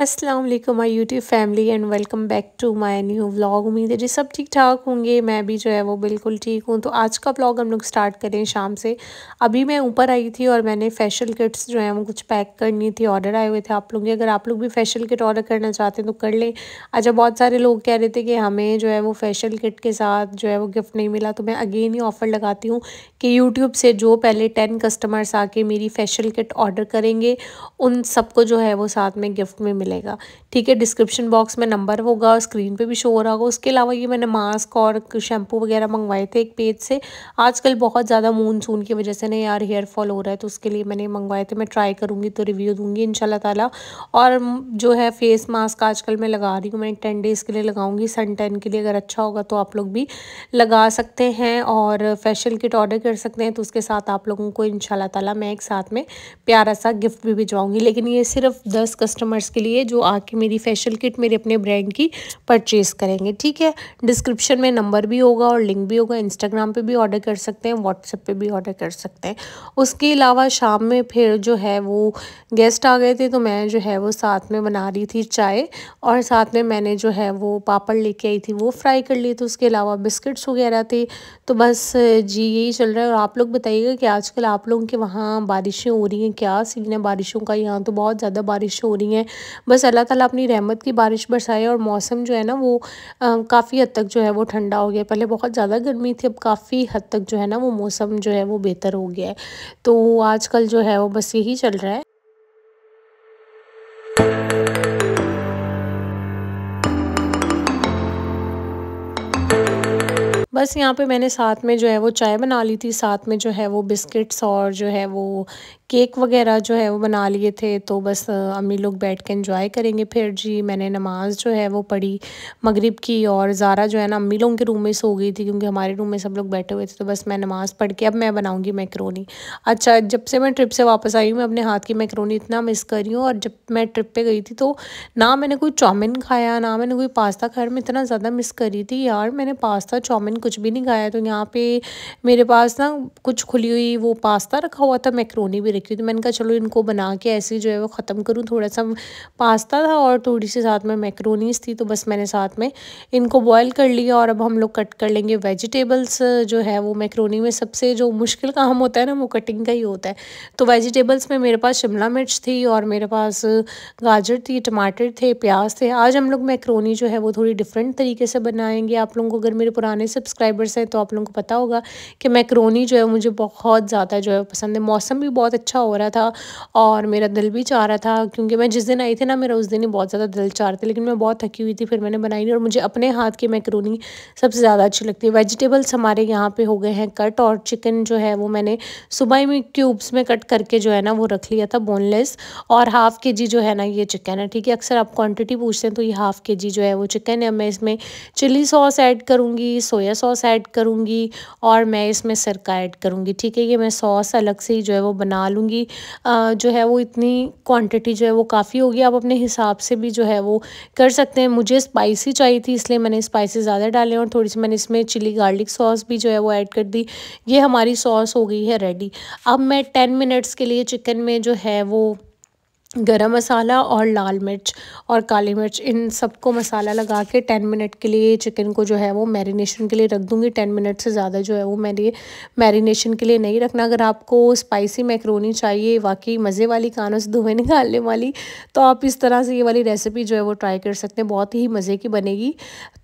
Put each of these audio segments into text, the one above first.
Aslam my YouTube family and welcome back to my new vlog उम्मीद है जी सब ठीक ठाक होंगे मैं भी जो है वो बिल्कुल ठीक हूँ तो आज का व्लॉग हम लोग स्टार्ट करें शाम से अभी मैं ऊपर आई थी और मैंने फेशियल किट्स जो है वो कुछ पैक करनी थी ऑर्डर आए हुए थे आप लोग अगर आप लोग भी फेशियल किट ऑर्डर करना चाहते हैं तो कर लें अच्छा बहुत सारे लोग कह रहे थे कि हमें जो है वो फेशियल किट के साथ जो है वो गिफ्ट नहीं मिला तो मैं अगेन ही ऑफ़र लगाती हूँ कि यूट्यूब से जो पहले टेन कस्टमर्स आके मेरी फेशियल किट ऑर्डर करेंगे उन सबको जो है वो साथ में गिफ्ट में मिलेगा ठीक है डिस्क्रिप्शन बॉक्स में नंबर होगा और स्क्रीन पे भी शो हो रहा होगा उसके अलावा ये मैंने मास्क और शैम्पू वगैरह मंगवाए थे एक पेज से आजकल बहुत ज़्यादा मून की वजह से ना यार हेयर फॉल हो रहा है तो उसके लिए मैंने मंगवाए थे मैं ट्राई करूँगी तो रिव्यू दूँगी इन ताला और जो है फेस मास्क आजकल मैं लगा रही हूँ मैं टेन डेज़ के लिए लगाऊंगी सन टेन के लिए अगर अच्छा होगा तो आप लोग भी लगा सकते हैं और फेशियल किट ऑर्डर कर सकते हैं तो उसके साथ आप लोगों को इन ताला मैं एक साथ में प्यारा सा गिफ्ट भी भिजवाऊँगी लेकिन ये सिर्फ दस कस्टमर्स के लिए लिए जो आके मेरी फेशियल किट मेरे अपने ब्रांड की परचेज़ करेंगे ठीक है डिस्क्रिप्शन में नंबर भी होगा और लिंक भी होगा इंस्टाग्राम पे भी ऑर्डर कर सकते हैं व्हाट्सएप पे भी ऑर्डर कर सकते हैं उसके अलावा शाम में फिर जो है वो गेस्ट आ गए थे तो मैं जो है वो साथ में बना रही थी चाय और साथ में मैंने जो है वो पापड़ लेके आई थी वो फ्राई कर ली थी उसके अलावा बिस्किट्स वगैरह थे तो बस जी यही चल रहा है और आप लोग बताइएगा कि आजकल आप लोगों के वहाँ बारिशें हो रही हैं क्या सीन है बारिशों का यहाँ तो बहुत ज़्यादा बारिश हो रही हैं बस अल्लाह ताला अपनी रहमत की बारिश बरसाए और मौसम जो है ना वो काफ़ी हद तक जो है वो ठंडा हो गया पहले बहुत ज़्यादा गर्मी थी अब काफ़ी हद तक जो है ना वो मौसम जो है वो बेहतर हो गया है तो आजकल जो है वो बस यही चल रहा है बस यहाँ पे मैंने साथ में जो है वो चाय बना ली थी साथ में जो है वो बिस्किट्स और जो है वो केक वगैरह जो है वो बना लिए थे तो बस अम्मी लोग बैठ के इन्जॉय करेंगे फिर जी मैंने नमाज़ जो है वो पढ़ी मगरिब की और ज़ारा जो है ना अम्मी लोगों के रूम में सो गई थी क्योंकि हमारे रूम में सब लोग बैठे हुए थे तो बस मैं नमाज़ पढ़ के अब मैं बनाऊँगी मैक्रोनी अच्छा जब से मैं ट्रिप से वापस आई हूँ मैं अपने हाथ की मैक्रोनी इतना मिस कर रही हूँ और जब मैं ट्रिप पर गई थी तो ना मैंने कोई चाउमिन खाया ना मैंने कोई पास्ता खाया मैं इतना ज़्यादा मिस करी थी यार मैंने पास्ता चाउमिन कुछ भी नहीं खाया तो यहाँ पर मेरे पास ना कुछ खुली हुई वो पास्ता रखा हुआ था मैक्रोनी भी रखी हुई तो मैंने कहा चलो इनको बना के ऐसे जो है वो ख़त्म करूँ थोड़ा सा पास्ता था और थोड़ी सी साथ में मैक्रोनीस थी तो बस मैंने साथ में इनको बॉयल कर लिया और अब हम लोग कट कर लेंगे वेजिटेबल्स जो है वो मैक्रोनी में सबसे जो मुश्किल काम होता है ना वो कटिंग का ही होता है तो वेजिटेबल्स में मेरे पास शिमला मिर्च थी और मेरे पास गाजर थी टमाटर थे प्याज थे आज हम लोग मैक्रोनी जो है वो थोड़ी डिफरेंट तरीके से बनाएंगे आप लोगों को अगर मेरे पुराने सब्सक्राइबर्स हैं तो आप लोगों को पता होगा कि मैक्रोनी जो है मुझे बहुत ज़्यादा जो है पसंद है मौसम भी बहुत अच्छा अच्छा हो रहा था और मेरा दिल भी चाह रहा था क्योंकि मैं जिस दिन आई थी ना मेरा उस दिन ही बहुत ज़्यादा दिल चाह रहा था लेकिन मैं बहुत थकी हुई थी फिर मैंने बनाई नहीं और मुझे अपने हाथ की मैक्रोनी सबसे ज़्यादा अच्छी लगती है वेजिटेबल्स हमारे यहाँ पर हो गए हैं कट और चिकन जो है वो मैंने सुबह में क्यूब्स में कट करके जो है ना वो रख लिया था बोनलेस और हाफ़ के जी जो है ना ये चिकन है ठीक है अक्सर आप क्वान्टिटी पूछते हैं तो ये हाफ़ के जी जो है वो चिकन है मैं इसमें चिली सॉस ऐड करूँगी सोया सॉस ऐड करूँगी और मैं इसमें सरका ऐड करूँगी ठीक है ये मैं सॉस अलग से ही जो है वो बना डालूँगी जो है वो इतनी क्वांटिटी जो है वो काफ़ी होगी आप अपने हिसाब से भी जो है वो कर सकते हैं मुझे स्पाइसी चाहिए थी इसलिए मैंने स्पाइसी ज़्यादा डाले और थोड़ी सी मैंने इसमें चिली गार्लिक सॉस भी जो है वो ऐड कर दी ये हमारी सॉस हो गई है रेडी अब मैं टेन मिनट्स के लिए चिकन में जो है वो गरम मसाला और लाल मिर्च और काली मिर्च इन सबको मसाला लगा के टेन मिनट के लिए चिकन को जो है वो मैरिनेशन के लिए रख दूँगी टेन मिनट से ज़्यादा जो है वो मैंने मैरिनेशन के लिए नहीं रखना अगर आपको स्पाइसी मैक्रोनी चाहिए वाकई मज़े वाली कानों से धुएँ निकालने वाली तो आप इस तरह से ये वाली रेसिपी जो है वो ट्राई कर सकते हैं बहुत ही मज़े की बनेगी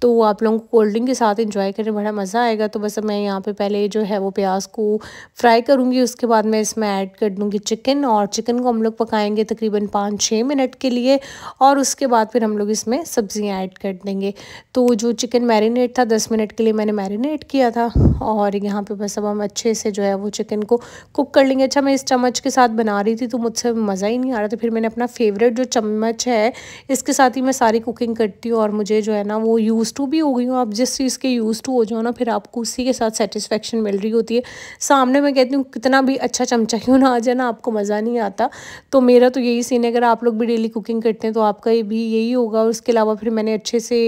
तो आप लोगों को कोल्ड ड्रिंक के साथ इंजॉय करें बड़ा मज़ा आएगा तो बस मैं यहाँ पर पहले जो है वो प्याज को फ्राई करूँगी उसके बाद मैं इसमें ऐड कर दूँगी चिकन और चिकन को हम लोग पकाएँगे तकरीबन तकरीबन पाँच छः मिनट के लिए और उसके बाद फिर हम लोग इसमें सब्ज़ियाँ ऐड कर देंगे तो जो चिकन मैरिनेट था दस मिनट के लिए मैंने मैरिनेट किया था और यहाँ पर बस अब हम अच्छे से जो है वो चिकन को कुक कर लेंगे अच्छा मैं इस चम्मच के साथ बना रही थी तो मुझसे मज़ा ही नहीं आ रहा था फिर मैंने अपना फेवरेट जो चम्मच है इसके साथ ही मैं सारी कुकिंग करती हूँ और मुझे जो है ना वो यूज़ टू भी हो गई हूँ आप जिस चीज़ के यूज़ टू हो जाओ ना फिर आपको उसी के साथ सेटिस्फेक्शन मिल रही होती है सामने मैं कहती हूँ कितना भी अच्छा चमचा क्यों ना आ जाए ना आपको मज़ा नहीं आता तो मेरा तो यही यही सीन है अगर आप लोग भी डेली कुकिंग करते हैं तो आपका ये भी यही होगा और उसके अलावा फिर मैंने अच्छे से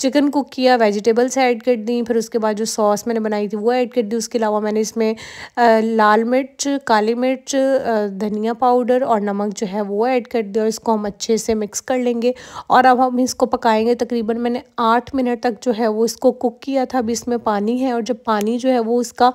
चिकन कुक किया वेजिटेबल्स ऐड कर दी फिर उसके बाद जो सॉस मैंने बनाई थी वो ऐड कर दी उसके अलावा मैंने इसमें लाल मिर्च काली मिर्च धनिया पाउडर और नमक जो है वो ऐड कर दिया और इसको हम अच्छे से मिक्स कर लेंगे और अब हम इसको पकाएंगे तकरीबन मैंने आठ मिनट तक जो है वो इसको कुक किया था अभी इसमें पानी है और जब पानी जो है वो उसका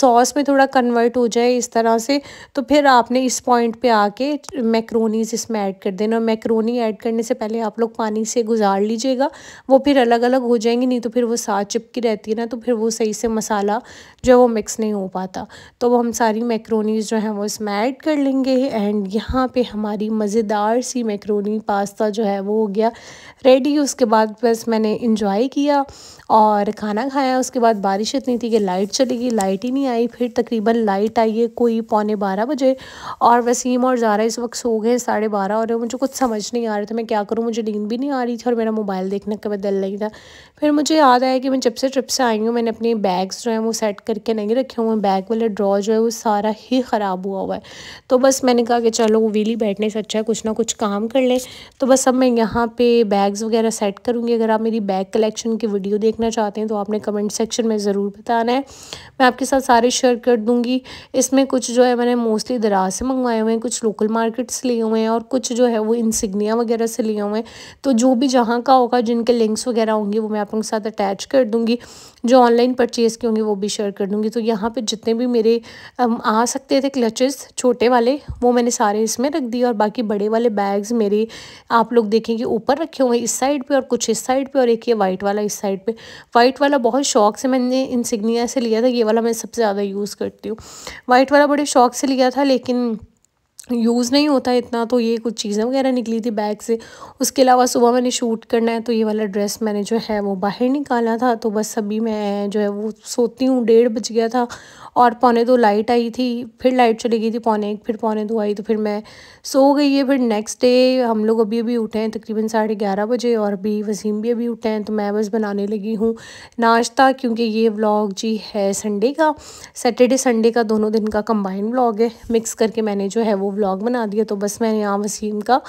सॉस में थोड़ा कन्वर्ट हो जाए इस तरह से तो फिर आपने इस पॉइंट पर आके मैक्रोनीज इसमें ऐड कर देना और मैक्रोनी ऐड करने से पहले आप लोग पानी से गुजार लीजिएगा वो फिर अलग अलग हो जाएंगी नहीं तो फिर वो साथ चिपकी रहती है ना तो फिर वो सही से मसाला जो है वो मिक्स नहीं हो पाता तो वो हम सारी मैक्रोनीज जो हैं वो इसमें ऐड कर लेंगे एंड यहाँ पे हमारी मज़ेदार सी मैक्रोनी पास्ता जो है वो हो गया रेडी उसके बाद बस मैंने इंजॉय किया और खाना खाया उसके बाद बारिश इतनी थी कि लाइट चली गई लाइट ही नहीं आई फिर तकरीबन लाइट आई है कोई पौने बारह बजे और वसीम और ज़ारा इस वक्त सो गए साढ़े बारह और मुझे कुछ समझ नहीं आ रहा था मैं क्या करूँ मुझे नींद भी नहीं आ रही थी और मेरा मोबाइल देखने का बदल नहीं था फिर मुझे याद आया कि मैं जब से ट्रिप से आई हूँ मैंने अपने बैग्स जो हैं वो सेट करके नहीं रखे हुए हैं बैग वाला ड्रॉ जो है वो सारा ही ख़राब हुआ हुआ है तो बस मैंने कहा कि चलो वीली बैठने से अच्छा है कुछ ना कुछ काम कर लें तो बस अब मैं यहाँ पर बैग्स वगैरह सेट करूँगी अगर आप मेरी बैग कलेक्शन की वीडियो देखना देखना चाहते हैं तो आपने कमेंट सेक्शन में ज़रूर बताना है मैं आपके साथ सारे शेयर कर दूँगी इसमें कुछ जो है मैंने मोस्टली दराज से मंगवाए हुए हैं कुछ लोकल मार्केट से लिए हुए हैं और कुछ जो है वो इनसिग्निया वगैरह से लिए हुए हैं तो जो भी जहाँ का होगा जिनके लिंक्स वगैरह होंगे वो मैं आपके साथ अटैच कर दूँगी जो ऑनलाइन परचेज़ के होंगे वो भी शेयर कर दूँगी तो यहाँ पर जितने भी मेरे आ सकते थे क्लचेस छोटे वाले वो मैंने सारे इसमें रख दिए और बाकी बड़े वाले बैग्स मेरे आप लोग देखेंगे ऊपर रखे हुए इस साइड पे और कुछ इस साइड पे और एक ये वाइट वाला इस साइड पे वाइट वाला बहुत शौक से मैंने इन से लिया था ये वाला मैं सबसे ज़्यादा यूज़ करती हूँ वाइट वाला बड़े शौक से लिया था लेकिन यूज़ नहीं होता इतना तो ये कुछ चीज़ें वगैरह निकली थी बैग से उसके अलावा सुबह मैंने शूट करना है तो ये वाला ड्रेस मैंने जो है वो बाहर निकाला था तो बस अभी मैं जो है वो सोती हूँ डेढ़ बज गया था और पौने दो लाइट आई थी फिर लाइट चली गई थी पौने एक फिर पौने दो आई तो फिर मैं सो गई है फिर नेक्स्ट डे हम लोग अभी अभी उठे हैं तकरीबन साढ़े ग्यारह बजे और अभी वसीम भी अभी उठे हैं तो मैं बस बनाने लगी हूँ नाश्ता क्योंकि ये व्लॉग जी है संडे का सैटरडे संडे का दोनों दिन का कंबाइंड व्लॉग है मिक्स करके मैंने जो है वो व्लॉग बना दिया तो बस मैं यहाँ वसीम का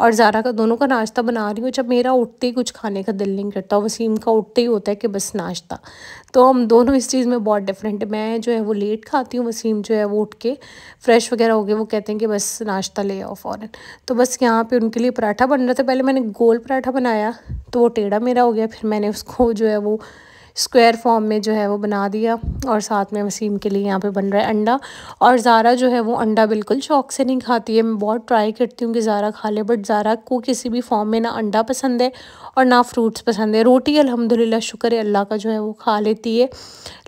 और ज़ारा का दोनों का नाश्ता बना रही हूँ जब मेरा उठते ही कुछ खाने का दिल नहीं करता वसीम का उठते ही होता है कि बस नाश्ता तो हम दोनों इस चीज़ में बहुत डिफरेंट है मैं जो है वो लेट खाती हूँ वसीम जो है वो उठ के फ्रेश वगैरह हो गए वो कहते हैं कि बस नाश्ता ले आओ फ़ौरन तो बस यहाँ पर उनके लिए पराठा बन रहा था पहले मैंने गोल पराठा बनाया तो वो टेढ़ा मेरा हो गया फिर मैंने उसको जो है वो स्क्वायर फॉर्म में जो है वो बना दिया और साथ में वसीम के लिए यहाँ पे बन रहा है अंडा और ज़ारा जो है वो अंडा बिल्कुल शौक से नहीं खाती है मैं बहुत ट्राई करती हूँ कि ज़ारा खा ले बट ज़ारा को किसी भी फॉर्म में ना अंडा पसंद है और ना फ्रूट्स पसंद है रोटी अलहमदिल्ला शुक्र है अल्लाह का जो है वो खा लेती है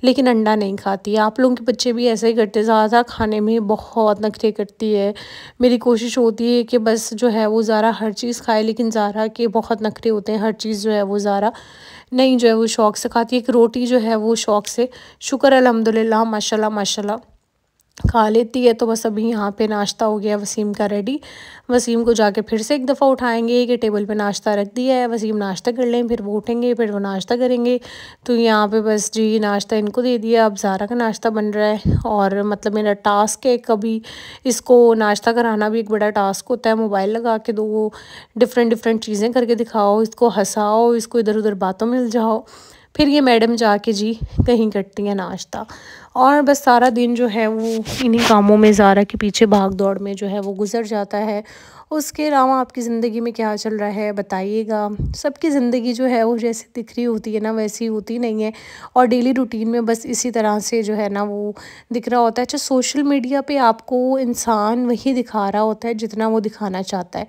लेकिन अंडा नहीं खाती है आप लोगों के बच्चे भी ऐसे ही करते ज़्यादा खाने में बहुत नखरे करती है मेरी कोशिश होती है कि बस जो है वो ज़ारा हर चीज़ खाए लेकिन ज़ारा के बहुत नखरे होते हैं हर चीज़ जो है वो ज़ारा नहीं जो है वो शौक़ से खाती है एक रोटी जो है वो शौक़ से शुक्र अलहमदिल्ला माशाल्लाह माशाल्लाह खा लेती है तो बस अभी यहाँ पे नाश्ता हो गया वसीम का रेडी वसीम को जाके फिर से एक दफ़ा उठाएंगे कि टेबल पे नाश्ता रख दिया है वसीम नाश्ता कर लें फिर वो उठेंगे फिर वो नाश्ता करेंगे तो यहाँ पे बस जी नाश्ता इनको दे दिया अब ज़ारा का नाश्ता बन रहा है और मतलब मेरा टास्क है कभी इसको नाश्ता कराना भी एक बड़ा टास्क होता है मोबाइल लगा के दो डिफरेंट डिफरेंट चीज़ें करके दिखाओ इसको हंसाओ इसको इधर उधर बातों मिल जाओ फिर ये मैडम जाके जी कहीं करती हैं नाश्ता और बस सारा दिन जो है वो इन्हीं कामों में ज़ारा के पीछे भाग दौड़ में जो है वो गुज़र जाता है उसके अलावा आपकी ज़िंदगी में क्या चल रहा है बताइएगा सबकी ज़िंदगी जो है वो जैसी दिख रही होती है ना वैसी होती नहीं है और डेली रूटीन में बस इसी तरह से जो है ना वो दिख रहा होता है अच्छा सोशल मीडिया पे आपको इंसान वही दिखा रहा होता है जितना वो दिखाना चाहता है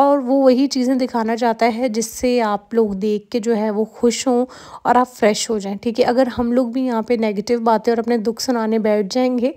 और वो वही चीज़ें दिखाना चाहता है जिससे आप लोग देख के जो है वो खुश हों और आप फ्रेश हो जाएँ ठीक है अगर हम लोग भी यहाँ पर नेगेटिव बातें और अपने दुख सुनाने बैठ जाएंगे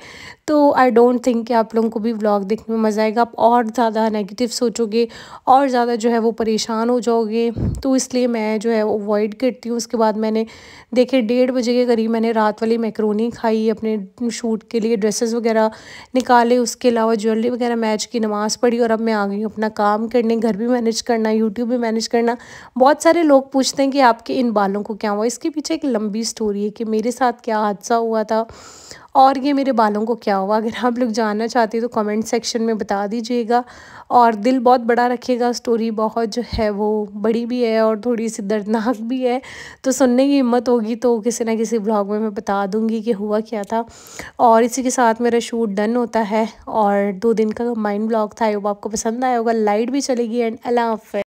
तो आई डोंट थिंक कि आप लोगों को भी ब्लॉग देखने में मज़ा आएगा आप और ज़्यादा नेगेटिव सोचोगे और ज़्यादा जो है वो परेशान हो जाओगे तो इसलिए मैं जो है अवॉइड करती हूँ उसके बाद मैंने देखे डेढ़ बजे के करीब मैंने रात वाली मैक्रोनी खाई अपने शूट के लिए ड्रेसेस वगैरह निकाले उसके अलावा ज्वेलरी वगैरह मैच की नमाज़ पढ़ी और अब मैं आ गई हूँ अपना काम करने घर भी मैनेज करना यूट्यूब भी मैनेज करना बहुत सारे लोग पूछते हैं कि आपके इन बालों को क्या हुआ इसके पीछे एक लंबी स्टोरी है कि मेरे साथ क्या हादसा हुआ था और ये मेरे बालों को क्या हुआ अगर आप लोग जानना चाहते हैं तो कमेंट सेक्शन में बता दीजिएगा और दिल बहुत बड़ा रखिएगा स्टोरी बहुत जो है वो बड़ी भी है और थोड़ी सी दर्दनाक भी है तो सुनने की हिम्मत होगी तो किसी ना किसी ब्लॉग में मैं बता दूँगी कि हुआ क्या था और इसी के साथ मेरा शूट डन होता है और दो दिन का माइंड ब्लॉग था वो आपको पसंद आया होगा लाइट भी चलेगी एंड अला